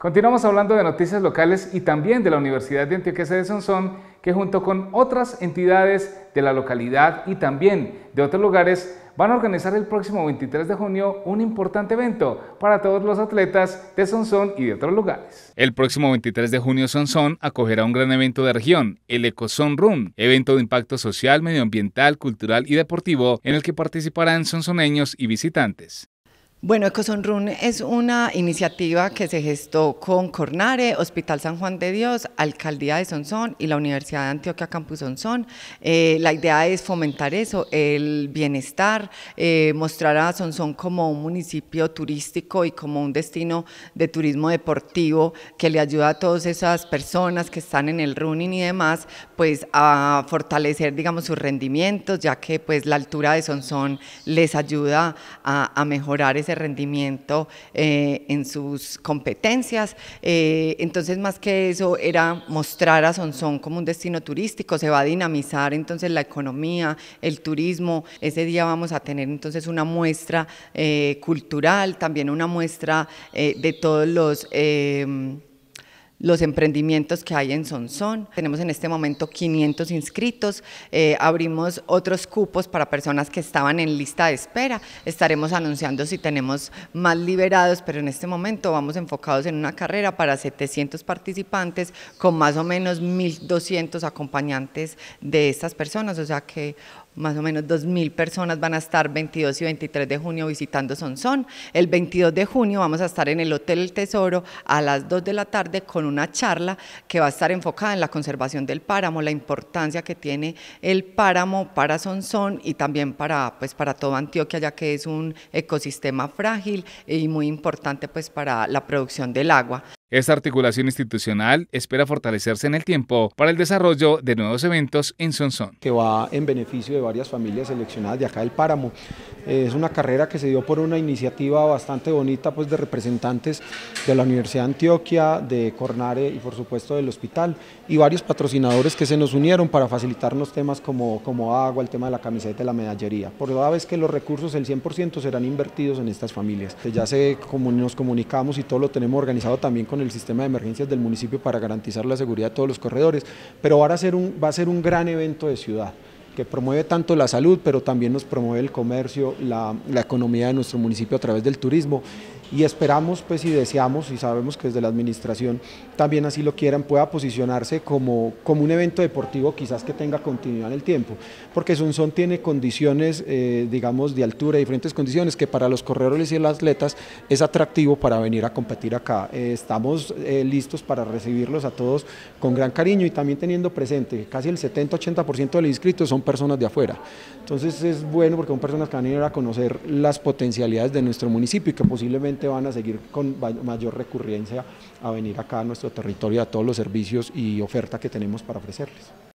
Continuamos hablando de noticias locales y también de la Universidad de Antioquia de Sonsón, que junto con otras entidades de la localidad y también de otros lugares van a organizar el próximo 23 de junio un importante evento para todos los atletas de Sonsón y de otros lugares. El próximo 23 de junio Sonsón acogerá un gran evento de región, el Ecoson Run, evento de impacto social, medioambiental, cultural y deportivo en el que participarán sonsoneños y visitantes. Bueno, Run es una iniciativa que se gestó con Cornare, Hospital San Juan de Dios, Alcaldía de Sonsón y la Universidad de Antioquia Campus Sonsón. Eh, la idea es fomentar eso, el bienestar, eh, mostrar a Sonsón como un municipio turístico y como un destino de turismo deportivo que le ayuda a todas esas personas que están en el running y demás, pues a fortalecer, digamos, sus rendimientos, ya que pues la altura de Sonsón les ayuda a, a mejorar ese rendimiento eh, en sus competencias. Eh, entonces, más que eso, era mostrar a Sonsón como un destino turístico, se va a dinamizar entonces la economía, el turismo. Ese día vamos a tener entonces una muestra eh, cultural, también una muestra de todos los los emprendimientos que hay en Sonsón. Tenemos en este momento 500 inscritos, eh, abrimos otros cupos para personas que estaban en lista de espera. Estaremos anunciando si tenemos más liberados, pero en este momento vamos enfocados en una carrera para 700 participantes con más o menos 1.200 acompañantes de estas personas, o sea que más o menos 2.000 personas van a estar 22 y 23 de junio visitando Sonsón. El 22 de junio vamos a estar en el Hotel El Tesoro a las 2 de la tarde con una charla que va a estar enfocada en la conservación del páramo, la importancia que tiene el páramo para Sonsón y también para, pues, para toda Antioquia, ya que es un ecosistema frágil y muy importante pues, para la producción del agua. Esta articulación institucional espera fortalecerse en el tiempo para el desarrollo de nuevos eventos en Sonsón. Que va en beneficio de varias familias seleccionadas de acá del Páramo, es una carrera que se dio por una iniciativa bastante bonita pues, de representantes de la Universidad de Antioquia, de Cornare y por supuesto del hospital y varios patrocinadores que se nos unieron para facilitarnos temas como, como agua, el tema de la camiseta y la medallería. Por toda vez que los recursos, el 100% serán invertidos en estas familias. Ya sé como nos comunicamos y todo lo tenemos organizado también con el sistema de emergencias del municipio para garantizar la seguridad de todos los corredores, pero ahora va a ser un gran evento de ciudad que promueve tanto la salud, pero también nos promueve el comercio, la, economía de nuestro municipio a través del turismo y esperamos pues y deseamos y sabemos que desde la administración también así lo quieran, pueda posicionarse como, como un evento deportivo quizás que tenga continuidad en el tiempo, porque Sunson tiene condiciones, eh, digamos, de altura, y diferentes condiciones que para los corredores y los atletas es atractivo para venir a competir acá. Eh, estamos eh, listos para recibirlos a todos con gran cariño y también teniendo presente que casi el 70-80% de los inscritos son personas de afuera. Entonces es bueno porque son personas que van a ir a conocer las potencialidades de nuestro municipio y que posiblemente van a seguir con mayor recurrencia a venir acá a nuestro territorio, a todos los servicios y oferta que tenemos para ofrecerles.